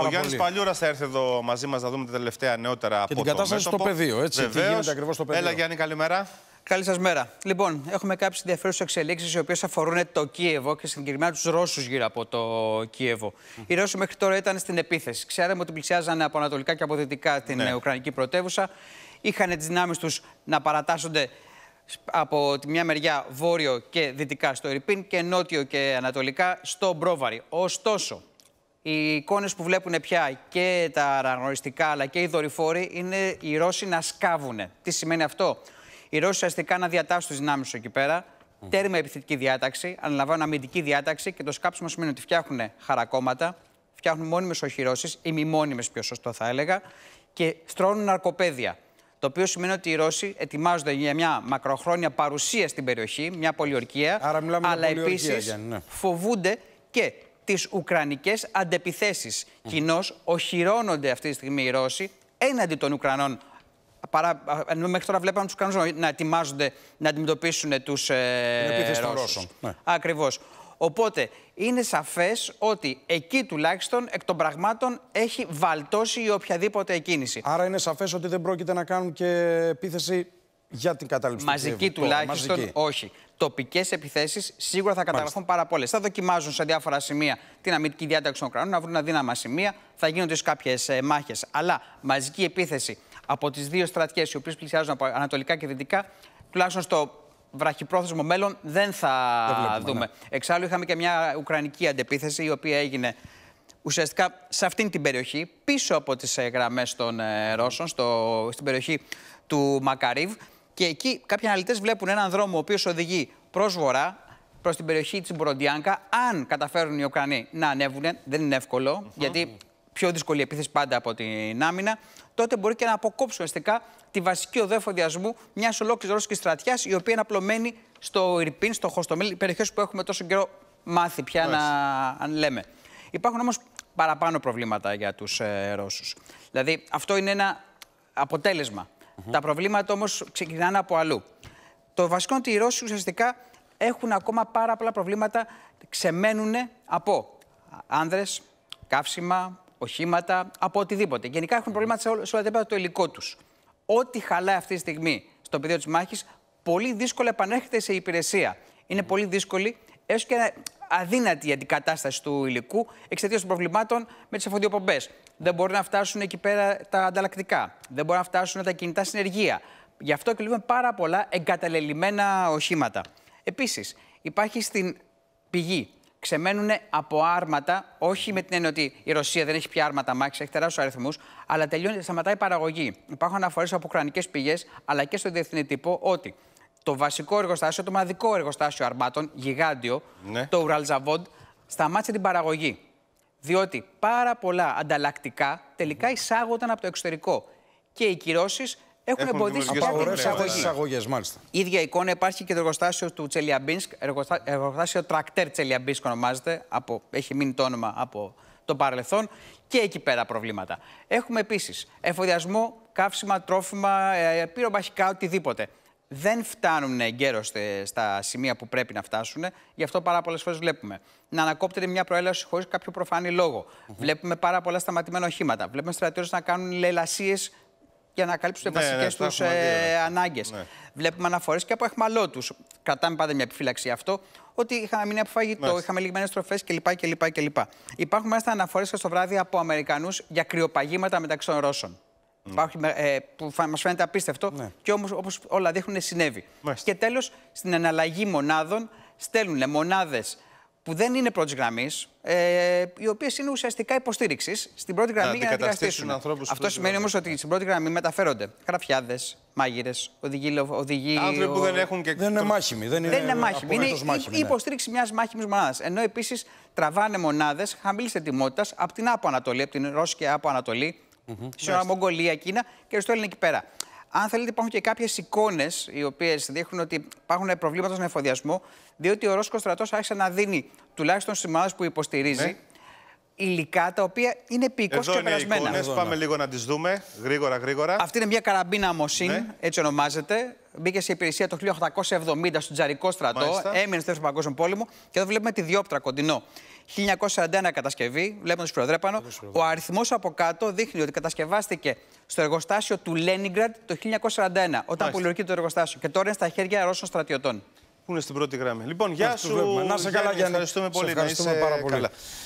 ο Γιάννη Παλιούρας θα έρθει εδώ μαζί μας να δούμε τα τελευταία νεότερα από Και την κατάσταση στο πεδίο, έτσι. Τι γίνεται ακριβώς στο πεδίο. Έλα, Γιάννη, καλημέρα. Καλή σας μέρα. Λοιπόν, έχουμε κάποιες ενδιαφέρουσες εξελίξεις οι οποίες αφορούν το Κίεβο και συγκεκριμένα τους Ρώσους γύρω από το Κίεβο. Mm. Οι Ρώσοι μέχρι τώρα ήταν στην επίθεση. Ξέραμε ότι πλησιάζαν από ανατολικά και από δυτικά την ναι. Ουκρανική πρωτεύουσα. Είχαν τις δυνάμεις τους να παρατάσσονται από τη μια μεριά βόρειο και δυτικά στο Ερυπίν και νότιο και ανατολικά στο Μπρόβαρη. Ωστόσο, οι εικόνες που βλέπουν πια και τα αναγνωριστικά αλλά και οι δορυφόροι είναι οι Ρώσοι να σκάβουν. Τι σημαίνει αυτό, Οι Ρώσοι ουσιαστικά να διατάσσουν τις δυνάμεις τους εκεί πέρα, mm. τέρμα επιθετική διάταξη, αναλαμβάνουν αμυντική διάταξη και το σκάψιμο σημαίνει ότι φτιάχνουν χαρακόμματα, φτιάχνουν μόνιμες οχυρώσεις, μόνιμε πιο σωστό θα έλεγα, και στρώνουν ναρκοπαίδια. Το οποίο σημαίνει ότι οι Ρώσοι ετοιμάζονται για μια μακροχρόνια παρουσία στην περιοχή, μια πολιορκία. αλλά επίση ναι. φοβούνται και τις Ουκρανικές αντεπιθέσεις. Mm. Κοινώς οχυρώνονται αυτή τη στιγμή οι Ρώσοι έναντι των Ουκρανών. Παρά, μέχρι τώρα βλέπαμε τους Ουκρανούς να ετοιμάζονται να αντιμετωπίσουν τους ε, Ρώσου. Ναι. Ακριβώς. Οπότε είναι σαφές ότι εκεί τουλάχιστον εκ των πραγμάτων έχει βαλτώσει η οποιαδήποτε κίνηση. Άρα είναι σαφές ότι δεν πρόκειται να κάνουν και επίθεση για την κατάληψη Μαζική του τουλάχιστον μαζική. όχι. Τοπικές επιθέσεις σίγουρα θα καταγραφούν πάρα πολλές. Θα δοκιμάζουν σε διάφορα σημεία την αμυντική διάταξη των Ουκρανών, να βρουν αδύναμα σημεία, θα γίνονται κάποιες ε, μάχες. Αλλά μαζική επίθεση από τις δύο στρατιές, οι οποίες πλησιάζουν από ανατολικά και δυτικά, τουλάχιστον στο βραχυπρόθεσμο μέλλον δεν θα ναι. δούμε. Ναι. Εξάλλου είχαμε και μια ουκρανική αντεπίθεση η οποία έγινε ουσιαστικά σε αυτήν την περιοχή, πίσω από τις ε, γραμμές των ε, Ρώσων, στο, στην περιοχή του Μακαρίβ. Και εκεί κάποιοι αναλυτές βλέπουν έναν δρόμο ο οποίος οδηγεί προς βορρά, προς την περιοχή της Μποροντιάνκα. Αν καταφέρουν οι Ουκρανοί να ανέβουν, δεν είναι γιατί πιο δύσκολη επίθεση πάντα από την άμυνα, τότε μπορεί και να αποκόψει ουσιαστικά τη βασική οδό εφοδιασμού μιας ολόκληρης ρώσικης στρατιάς, η οποία είναι απλωμένη στο Ιρπίν, στο Χωστομέλ, περιοχές που έχουμε τόσο καιρό μάθει πια να αν λέμε. Υπάρχουν όμως παραπάνω προβλήματα για τους ε, Ρώσους. Δηλαδή, αυτό είναι ένα αποτέλεσμα τα προβλήματα όμως ξεκινάνε από αλλού. Το βασικό είναι ότι οι Ρώσοι ουσιαστικά έχουν ακόμα πάρα πολλά προβλήματα. Ξεμένουν από άνδρες, καύσιμα, οχήματα, από οτιδήποτε. Γενικά έχουν προβλήματα σε όλα τα επίπεδα το υλικό τους. Ό,τι χαλάει αυτή τη στιγμή στο πεδίο της μάχης, πολύ δύσκολα επανέρχεται σε υπηρεσία. Είναι πολύ δύσκολη, έστω και αδύνατη η αντικατάσταση του υλικού εξαιτίας των προβλημάτων με τις εφοδιοπομπές. Δεν μπορούν να φτάσουν εκεί πέρα τα ανταλλακτικά. Δεν μπορούν να φτάσουν τα κινητά συνεργεία. Γι' αυτό κλείνουν πάρα πολλά εγκαταλελειμμένα οχήματα. Επίσης, υπάρχει στην πηγή. Ξεμένουν από άρματα, όχι με την έννοια ότι η Ρωσία δεν έχει πια άρματα μάχη, έχει τεράστιους αριθμούς, αλλά τελειώνει, σταματάει η παραγωγή. Υπάρχουν αναφορές από ουκρανικές πηγές, αλλά και στο διεθνή τύπο, ότι το βασικό εργοστάσιο, το μαδικό εργοστάσιο αρμάτων, γιγάντιο, ναι. το Ουραλζαβόντ, σταμάτησε την παραγωγή. Διότι πάρα πολλά ανταλλακτικά τελικά εισάγονταν από το εξωτερικό. Και οι κυρώσεις έχουν, έχουν εμποδίσει τι εισαγωγές. μάλιστα. ίδια εικόνα υπάρχει και το εργοστάσιο του Τσελιαμπίνσκ, εργοστάσιο τρακτέρ Τσελιαμπίνσκ ονομάζεται, από... έχει μείνει το όνομα από το παρελθόν και εκεί πέρα προβλήματα. Έχουμε επίσης εφοδιασμό, καύσιμα, τρόφιμα, ε, πυρομαχικά, οτιδήποτε δεν φτάνουν εγκαίρως στα σημεία που πρέπει να φτάσουν. Γι' αυτό πάρα πολλές φορές βλέπουμε να ανακόπτεται μια προέλευση χωρίς κάποιο προφανή λόγο. Βλέπουμε πάρα πολλά σταματημένα οχήματα. Βλέπουμε στρατιώτες να κάνουν λελασίες για να καλύψουν τι ναι, βασικές ναι, τους ε, ναι. ανάγκες. Ναι. Βλέπουμε αναφορές και από του. Κρατάμε πάντα μια επιφύλαξη αυτό. Ότι είχαμε μείνει από φαγητό, είχαμε λιγμένες τροφέ κλπ, κλπ, Υπάρχουν μάλιστα αναφορές στο βράδυ από Αμερικανούς για κρυοπαγήματα μεταξύ των Ρώσων. Ναι. Υπάρχει, ε, που μας φαίνεται απίστευτο ναι. και όμως όπως όλα δείχνουν συνέβη. Και τέλος, στην εναλλαγή μονάδων στέλνουν μονάδες που δεν είναι πρώτης γραμμής, ε, οι οποίες είναι ουσιαστικά υποστήριξης στην πρώτη γραμμή για να αντικαταστήσουν Αυτό σημαίνει όμως ότι στην πρώτη γραμμή μεταφέρονται γραφιάδες, μάγειρες, οδηγοί. Άνθρωποι ο... που δεν έχουν Δεν είναι μάχημοι. Δεν είναι, είναι η ναι. υποστήριξη μιας μάχημης μονάδας. Ενώ επίσης τραβάνε μονάδες χαμηλής ετοιμότητας από την Άπο Ανατολή, από την Ρώσικη Άπο Ανατολή, Mm-hmm. Μογγολία, Κίνα και στο είναι εκεί πέρα. Αν θέλετε, υπάρχουν και κάποιες εικόνες οι οποίες δείχνουν ότι υπάρχουν προβλήματα στον εφοδιασμό, διότι ο Ρώσικος στρατός άρχισε να δίνει τουλάχιστον στις ομάδες που υποστηρίζει. Ναι. υλικά τα οποία είναι επίκω και περασμένα. Εδώ πάμε λίγο να τις δούμε γρήγορα, γρήγορα. Αυτή είναι μια καραμπίνα αμοσύν, ναι. έτσι ονομάζεται μπήκε σε υπηρεσία το 1870 στον Τζαρικό στρατό, έμεινε στο Δεύτερο Παγκόσμιο Πόλεμο και εδώ βλέπουμε τη διόπτρα κοντινό. 1941 κατασκευή, βλέπουμε τον Σπυροδρέπανο. Ο αριθμός από κάτω δείχνει ότι κατασκευάστηκε στο εργοστάσιο του Λένιγκραντ το 1941, όταν πολιορκεί το εργοστάσιο. Και τώρα είναι στα χέρια Ρώσων στρατιωτών. Πού είναι στην πρώτη γραμμή. Λοιπόν, γεια σου. Να σε καλά, Γιάννη. Ευχαριστούμε πολύ. πάρα πολύ.